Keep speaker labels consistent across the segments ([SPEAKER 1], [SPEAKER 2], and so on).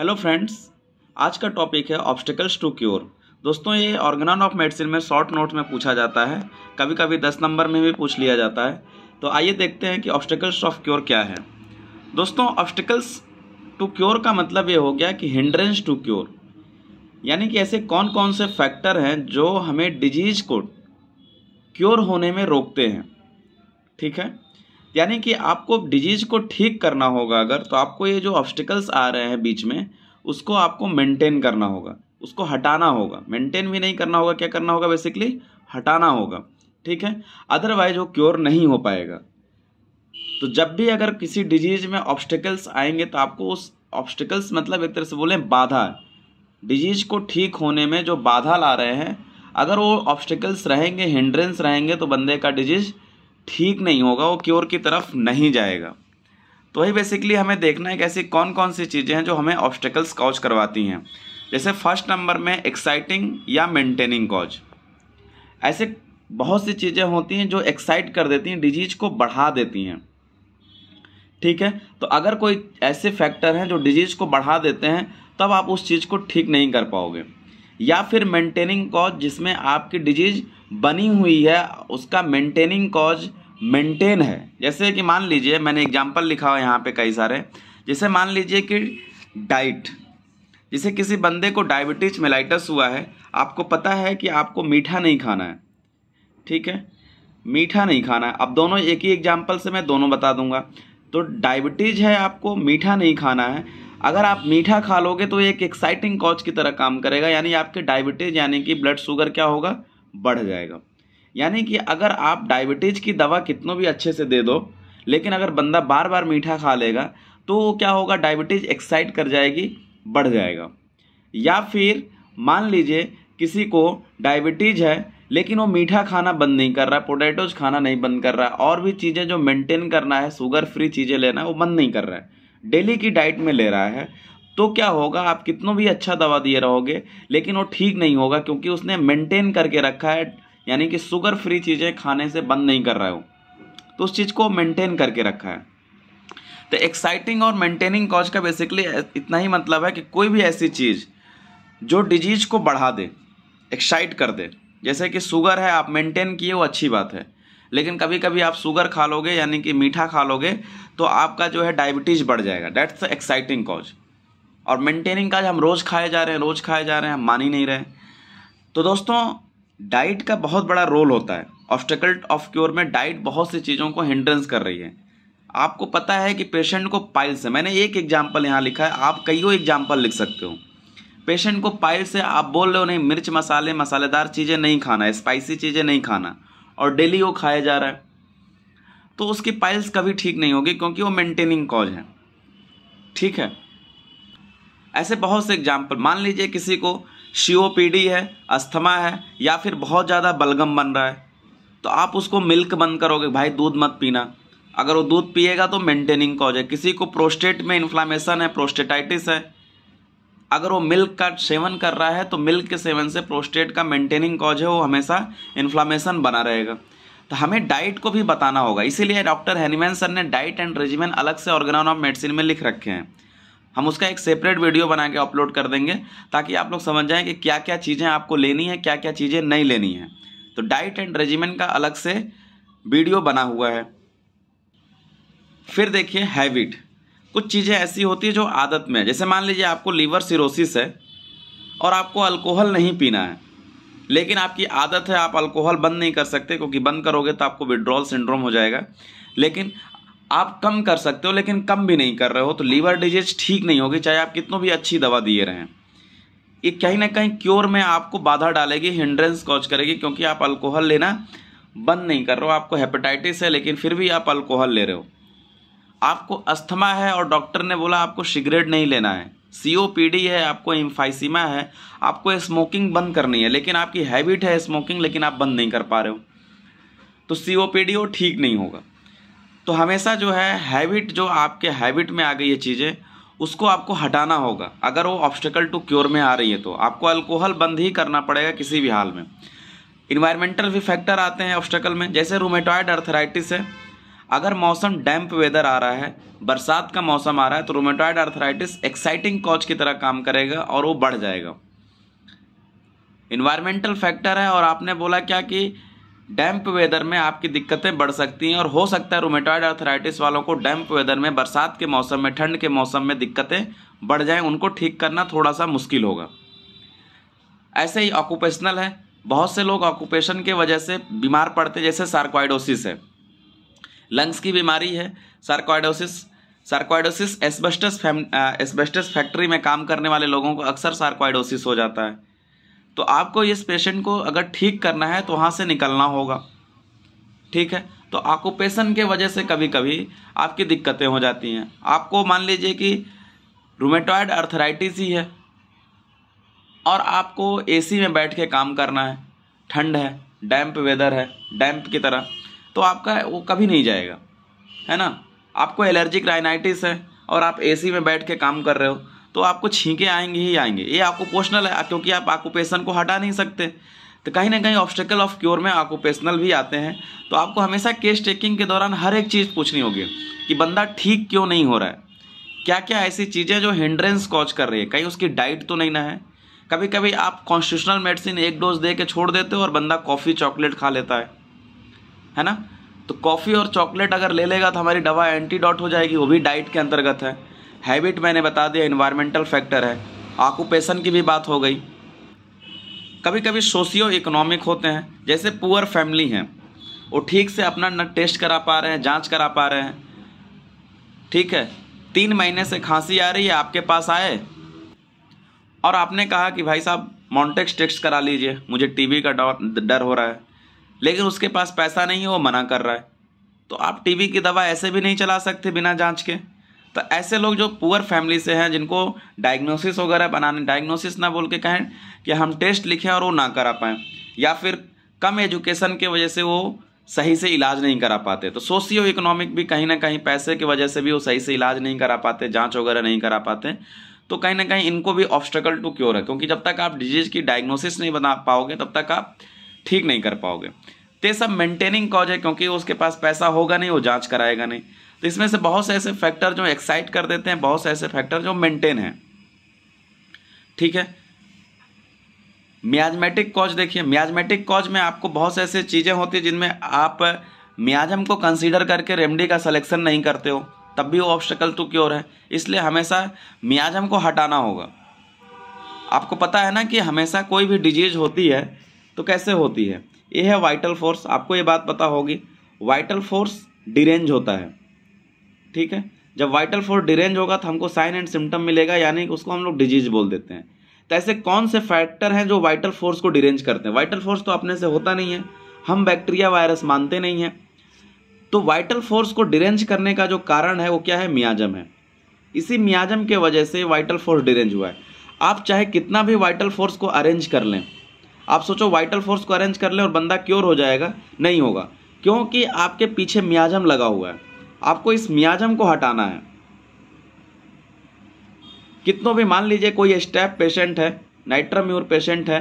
[SPEAKER 1] hello friends आज का topic है ऑब्स्टिकल्स टू क्योर दोस्तों ये ऑर्गेनान ऑफ मेडिसिन में शॉर्ट नोट में पूछा जाता है कभी कभी दस नंबर में भी पूछ लिया जाता है तो आइए देखते हैं कि ऑब्स्टिकल्स ऑफ क्योर क्या है दोस्तों ऑब्स्टिकल्स टू क्योर का मतलब ये हो गया कि हिंड्रेंस टू क्योर यानी कि ऐसे कौन कौन से फैक्टर हैं जो हमें डिजीज को क्योर होने में रोकते हैं ठीक है यानी कि आपको डिजीज़ को ठीक करना होगा अगर तो आपको ये जो ऑब्स्टिकल्स आ रहे हैं बीच में उसको आपको मेंटेन करना होगा उसको हटाना होगा मेंटेन भी नहीं करना होगा क्या करना होगा बेसिकली हटाना होगा ठीक है अदरवाइज वो क्योर नहीं हो पाएगा तो जब भी अगर किसी डिजीज में ऑब्स्टिकल्स आएंगे तो आपको उस ऑब्स्टिकल्स मतलब एक तरह से बोलें बाधा डिजीज को ठीक होने में जो बाधा ला रहे हैं अगर वो ऑब्स्टिकल्स रहेंगे हिंड्रेंस रहेंगे तो बंदे का डिजीज़ ठीक नहीं होगा वो क्योर की तरफ नहीं जाएगा तो वही बेसिकली हमें देखना है कि ऐसी कौन कौन सी चीज़ें हैं जो हमें ऑब्स्टेकल्स कॉज करवाती हैं जैसे फर्स्ट नंबर में एक्साइटिंग या मेंटेनिंग कॉज ऐसे बहुत सी चीज़ें होती हैं जो एक्साइट कर देती हैं डिजीज को बढ़ा देती हैं ठीक है तो अगर कोई ऐसे फैक्टर हैं जो डिजीज़ को बढ़ा देते हैं तब आप उस चीज़ को ठीक नहीं कर पाओगे या फिर मेंटेनिंग कॉज जिसमें आपकी डिजीज़ बनी हुई है उसका मेंटेनिंग कॉज मेंटेन है जैसे कि मान लीजिए मैंने एग्जाम्पल लिखा हुआ यहाँ पे कई सारे जैसे मान लीजिए कि डाइट जैसे किसी बंदे को डायबिटीज मेलाइटस हुआ है आपको पता है कि आपको मीठा नहीं खाना है ठीक है मीठा नहीं खाना है अब दोनों एक ही एग्जाम्पल से मैं दोनों बता दूंगा तो डायबिटीज है आपको मीठा नहीं खाना है अगर आप मीठा खा लोगे तो एक एक्साइटिंग कॉज की तरह काम करेगा यानी आपके डायबिटीज यानी कि ब्लड शुगर क्या होगा बढ़ जाएगा यानी कि अगर आप डायबिटीज़ की दवा कितनों भी अच्छे से दे दो लेकिन अगर बंदा बार बार मीठा खा लेगा तो क्या होगा डायबिटीज़ एक्साइट कर जाएगी बढ़ जाएगा या फिर मान लीजिए किसी को डायबिटीज़ है लेकिन वो मीठा खाना बंद नहीं कर रहा पोटैटोज खाना नहीं बंद कर रहा और भी चीज़ें जो मेंटेन करना है शुगर फ्री चीज़ें लेना है वो बंद नहीं कर रहा है डेली की डाइट में ले रहा है तो क्या होगा आप कितनों भी अच्छा दवा दिए रहोगे लेकिन वो ठीक नहीं होगा क्योंकि उसने मेंटेन करके रखा है यानी कि शुगर फ्री चीज़ें खाने से बंद नहीं कर रहे हो तो उस चीज़ को मेंटेन करके रखा है तो एक्साइटिंग और मेंटेनिंग कॉज का बेसिकली इतना ही मतलब है कि कोई भी ऐसी चीज़ जो डिजीज को बढ़ा दे एक्साइट कर दे जैसे कि शुगर है आप मेंटेन किए वो अच्छी बात है लेकिन कभी कभी आप शुगर खा लोगे यानी कि मीठा खा लोगे तो आपका जो है डायबिटीज़ बढ़ जाएगा डैट्स एक्साइटिंग कॉज और मेंटेनिंग काज हम रोज़ खाए जा रहे हैं रोज़ खाए जा रहे हैं हम मान ही नहीं रहे तो दोस्तों डाइट का बहुत बड़ा रोल होता है ऑब्स्टेकल ऑफ क्योर में डाइट बहुत सी चीज़ों को हिंड्रेंस कर रही है आपको पता है कि पेशेंट को पाइल्स है मैंने एक एग्जाम्पल यहाँ लिखा है आप कईयों एग्जाम्पल लिख सकते हो पेशेंट को पाइल से आप बोल रहे हो नहीं मिर्च मसाले मसालेदार चीज़ें नहीं खाना स्पाइसी चीज़ें नहीं खाना और डेली वो खाया जा रहा है तो उसकी पाइल्स कभी ठीक नहीं होगी क्योंकि वो मेंटेनिंग कॉज है ठीक है ऐसे बहुत से एग्जाम्पल मान लीजिए किसी को शीओपीडी है अस्थमा है या फिर बहुत ज़्यादा बलगम बन रहा है तो आप उसको मिल्क बंद करोगे भाई दूध मत पीना अगर वो दूध पिएगा तो मेंटेनिंग कॉज है किसी को प्रोस्टेट में इन्फ्लामेशन है प्रोस्टेटाइटिस है अगर वो मिल्क का सेवन कर रहा है तो मिल्क के सेवन से प्रोस्टेट का मेंटेनिंग कॉज है वो हमेशा इन्फ्लामेशन बना रहेगा तो हमें डाइट को भी बताना होगा इसीलिए डॉक्टर हैनीमैन सर ने डाइट एंड रेजिमेंट अलग से ऑर्गेन ऑफ मेडिसिन में लिख रखे हैं हम उसका एक सेपरेट वीडियो बना के अपलोड कर देंगे ताकि आप लोग समझ जाएं कि क्या क्या चीज़ें आपको लेनी है क्या क्या चीज़ें नहीं लेनी है तो डाइट एंड रेजिमेंट का अलग से वीडियो बना हुआ है फिर देखिए हैबिट कुछ चीज़ें ऐसी होती है जो आदत में है जैसे मान लीजिए आपको लीवर सिरोसिस है और आपको अल्कोहल नहीं पीना है लेकिन आपकी आदत है आप अल्कोहल बंद नहीं कर सकते क्योंकि बंद करोगे तो आपको विड्रॉल सिंड्रोम हो जाएगा लेकिन आप कम कर सकते हो लेकिन कम भी नहीं कर रहे हो तो लीवर डिजीज ठीक नहीं होगी चाहे आप कितनों भी अच्छी दवा दिए रहें ये कहीं ना कहीं क्योर में आपको बाधा डालेगी हिंड्रेंस कॉज करेगी क्योंकि आप अल्कोहल लेना बंद नहीं कर रहे हो आपको हेपेटाइटिस है लेकिन फिर भी आप अल्कोहल ले रहे हो आपको अस्थमा है और डॉक्टर ने बोला आपको सिगरेट नहीं लेना है सीओपीडी है आपको इम्फाइसिमा है आपको स्मोकिंग बंद करनी है लेकिन आपकी हैबिट है स्मोकिंग लेकिन आप बंद नहीं कर पा रहे हो तो सी वो ठीक नहीं होगा तो हमेशा जो है हैबिट जो आपके हैबिट में आ गई है चीज़ें उसको आपको हटाना होगा अगर वो ऑब्स्टिकल टू क्योर में आ रही है तो आपको अल्कोहल बंद ही करना पड़ेगा किसी भी हाल में इन्वायरमेंटल भी फैक्टर आते हैं ऑब्स्टिकल में जैसे रोमेटॉयड अर्थराइटिस है अगर मौसम डैम्प वेदर आ रहा है बरसात का मौसम आ रहा है तो रोमेटॉयड अर्थराइटिस एक्साइटिंग कॉज की तरह काम करेगा और वो बढ़ जाएगा इन्वायरमेंटल फैक्टर है और आपने बोला क्या कि डैम्प वेदर में आपकी दिक्कतें बढ़ सकती हैं और हो सकता है रोमेटॉइड अर्थराइटिस वालों को डैम्प वेदर में बरसात के मौसम में ठंड के मौसम में दिक्कतें बढ़ जाएं उनको ठीक करना थोड़ा सा मुश्किल होगा ऐसे ही ऑक्यूपेशनल है बहुत से लोग ऑक्यूपेशन के वजह से बीमार पड़ते जैसे सार्कोइडोसिस है लंग्स की बीमारी है sarcoidosis sarcoidosis asbestos asbestos factory में काम करने वाले लोगों को अक्सर सार्कोइडोसिस हो जाता है तो आपको इस पेशेंट को अगर ठीक करना है तो वहाँ से निकलना होगा ठीक है तो ऑक्यूपेशन के वजह से कभी कभी आपकी दिक्कतें हो जाती हैं आपको मान लीजिए कि रोमेटॉयड अर्थराइटिस ही है और आपको एसी में बैठ के काम करना है ठंड है डैम्प वेदर है डैम्प की तरह तो आपका वो कभी नहीं जाएगा है ना आपको एलर्जिक राइनाइटिस है और आप एसी में बैठ के काम कर रहे हो तो आपको छींके आएंगे ही आएंगे ये आपको आकोपोशनल है क्योंकि आप ऑक्यूपेशन को हटा नहीं सकते तो कहीं ना कहीं ऑब्स्टेकल ऑफ क्योर में ऑक्यूपेशनल भी आते हैं तो आपको हमेशा केस टेकिंग के दौरान हर एक चीज़ पूछनी होगी कि बंदा ठीक क्यों नहीं हो रहा है क्या क्या ऐसी चीज़ें जो हिंड्रेंस कॉज कर रही है कहीं उसकी डाइट तो नहीं ना है कभी कभी आप कॉन्स्टिट्यूशनल मेडिसिन एक डोज दे के छोड़ देते हो और बंदा कॉफ़ी चॉकलेट खा लेता है है ना तो कॉफ़ी और चॉकलेट अगर ले लेगा तो हमारी दवा एंटीडॉट हो जाएगी वो भी डाइट के अंतर्गत है हैबिट मैंने बता दिया इन्वायरमेंटल फैक्टर है आकुपेशन की भी बात हो गई कभी कभी सोशियो इकोनॉमिक होते हैं जैसे पुअर फैमिली हैं वो ठीक से अपना न टेस्ट करा पा रहे हैं जांच करा पा रहे हैं ठीक है तीन महीने से खांसी आ रही है आपके पास आए और आपने कहा कि भाई साहब मॉन्टेक्स टेस्ट करा लीजिए मुझे टीबी का डर हो रहा है लेकिन उसके पास पैसा नहीं है वो मना कर रहा है तो आप टीबी की दवा ऐसे भी नहीं चला सकते बिना जाँच के तो ऐसे लोग जो पुअर फैमिली से हैं जिनको डायग्नोसिस वगैरह बनाने डायग्नोसिस ना बोल के कहें कि हम टेस्ट लिखें और वो ना करा पाएँ या फिर कम एजुकेशन के वजह से वो सही से इलाज नहीं करा पाते तो सोशियो इकोनॉमिक भी कहीं ना कहीं पैसे की वजह से भी वो सही से इलाज नहीं करा पाते जांच वगैरह नहीं करा पाते तो कहीं ना कहीं इनको भी ऑब्स्टकल टू क्योर है क्योंकि जब तक आप डिजीज की डायग्नोसिस नहीं बना पाओगे तब तक आप ठीक नहीं कर पाओगे तो सब मेंटेनिंग कॉज है क्योंकि उसके पास पैसा होगा नहीं वो जाँच कराएगा नहीं तो इसमें से बहुत से ऐसे फैक्टर जो एक्साइट कर देते हैं बहुत से ऐसे फैक्टर जो मेंटेन हैं ठीक है म्याजमेटिक कॉज देखिए म्याजमेटिक कॉज में आपको बहुत से ऐसी चीज़ें होती हैं जिनमें आप म्याजम को कंसीडर करके रेमडी का सलेक्शन नहीं करते हो तब भी वो ऑब्स्टकल तो क्योर है इसलिए हमेशा म्याजम को हटाना होगा आपको पता है ना कि हमेशा कोई भी डिजीज होती है तो कैसे होती है ये है वाइटल फोर्स आपको ये बात पता होगी वाइटल फोर्स डिरेंज होता है ठीक है जब वाइटल फोर्स डिरेंज होगा तो हमको साइन एंड सिम्टम मिलेगा यानी उसको हम लोग डिजीज बोल देते हैं तो ऐसे कौन से फैक्टर हैं जो वाइटल फोर्स को डिरेंज करते हैं वाइटल फोर्स तो अपने से होता नहीं है हम बैक्टीरिया वायरस मानते नहीं हैं तो वाइटल फोर्स को डिरेंज करने का जो कारण है वो क्या है मियाजम है इसी मियाजम के वजह से वाइटल फोर्स डिरेंज हुआ है आप चाहे कितना भी वाइटल फोर्स को अरेंज कर लें आप सोचो वाइटल फोर्स को अरेंज कर लें और बंदा क्योर हो जाएगा नहीं होगा क्योंकि आपके पीछे मियाजम लगा हुआ है आपको इस मियाजम को हटाना है कितनों भी मान लीजिए कोई स्टेप पेशेंट है नाइट्राम्यूर पेशेंट है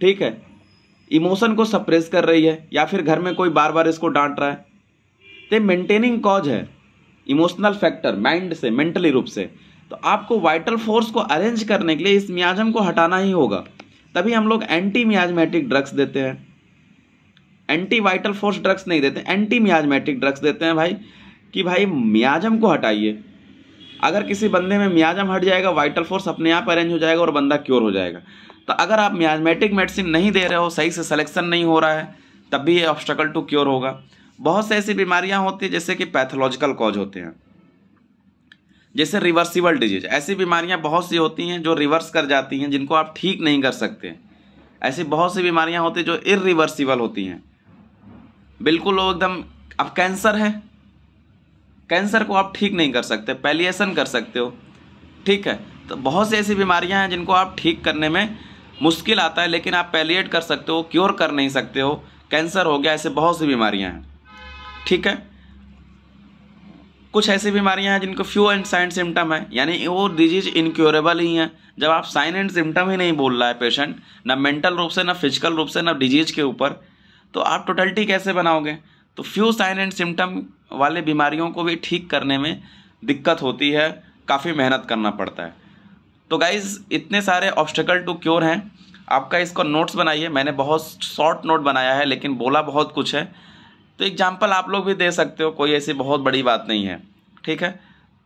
[SPEAKER 1] ठीक है इमोशन को सप्रेस कर रही है या फिर घर में कोई बार बार इसको डांट रहा है तो मेंटेनिंग कॉज है इमोशनल फैक्टर माइंड से मेंटली रूप से तो आपको वाइटल फोर्स को अरेंज करने के लिए इस मियाजम को हटाना ही होगा तभी हम लोग एंटी मियाजमेटिक ड्रग्स देते हैं एंटी वाइटल फोर्स ड्रग्स नहीं देते एंटी मियाजमेटिक ड्रग्स देते हैं भाई कि भाई मियाजम को हटाइए अगर किसी बंदे में मियाजम हट जाएगा वाइटल फोर्स अपने आप अरेंज हो जाएगा और बंदा क्योर हो जाएगा तो अगर आप म्याजमेटिक मेडिसिन नहीं दे रहे हो सही से सलेक्शन नहीं हो रहा है तब भी ये ऑब्स्टकल टू क्योर होगा बहुत से ऐसी बीमारियां होती हैं जैसे कि पैथोलॉजिकल कॉज होते हैं जैसे रिवर्सिबल डिजीज ऐसी बीमारियां बहुत सी होती हैं जो रिवर्स कर जाती हैं जिनको आप ठीक नहीं कर सकते ऐसी बहुत सी बीमारियां होती हैं जो इरिवर्सिबल होती हैं बिल्कुल वो एकदम अब कैंसर है कैंसर को आप ठीक नहीं कर सकते पैलिएसन कर सकते हो ठीक है तो बहुत सी ऐसी बीमारियां हैं जिनको आप ठीक करने में मुश्किल आता है लेकिन आप पैलिएट कर सकते हो क्योर कर नहीं सकते हो कैंसर हो गया ऐसे बहुत सी बीमारियां हैं ठीक है कुछ ऐसी बीमारियां हैं जिनको फ्यू एंड साइन सिम्टम है यानी वो डिजीज इनक्योरेबल ही है जब आप साइन एंड सिम्टम ही नहीं बोल रहा है पेशेंट ना मेंटल रूप से ना फिजिकल रूप से ना डिजीज के ऊपर तो आप टोटलिटी कैसे बनाओगे तो फ्यू साइन एंड सिम्टम वाले बीमारियों को भी ठीक करने में दिक्कत होती है काफ़ी मेहनत करना पड़ता है तो गाइज़ इतने सारे ऑब्स्टिकल टू क्योर हैं आपका इसको नोट्स बनाइए मैंने बहुत शॉर्ट नोट बनाया है लेकिन बोला बहुत कुछ है तो एग्जाम्पल आप लोग भी दे सकते हो कोई ऐसी बहुत बड़ी बात नहीं है ठीक है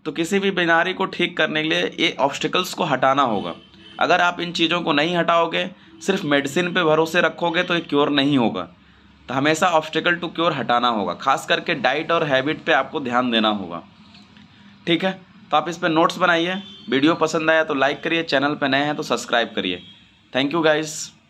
[SPEAKER 1] तो किसी भी बीमारी को ठीक करने के लिए ये ऑब्स्टिकल्स को हटाना होगा अगर आप इन चीज़ों को नहीं हटाओगे सिर्फ मेडिसिन पे भरोसे रखोगे तो ये क्योर नहीं होगा तो हमेशा ऑब्स्टिकल टू क्योर हटाना होगा खास करके डाइट और हैबिट पे आपको ध्यान देना होगा ठीक है तो आप इस पर नोट्स बनाइए वीडियो पसंद आया तो लाइक करिए चैनल पर नए हैं तो सब्सक्राइब करिए थैंक यू गाइज़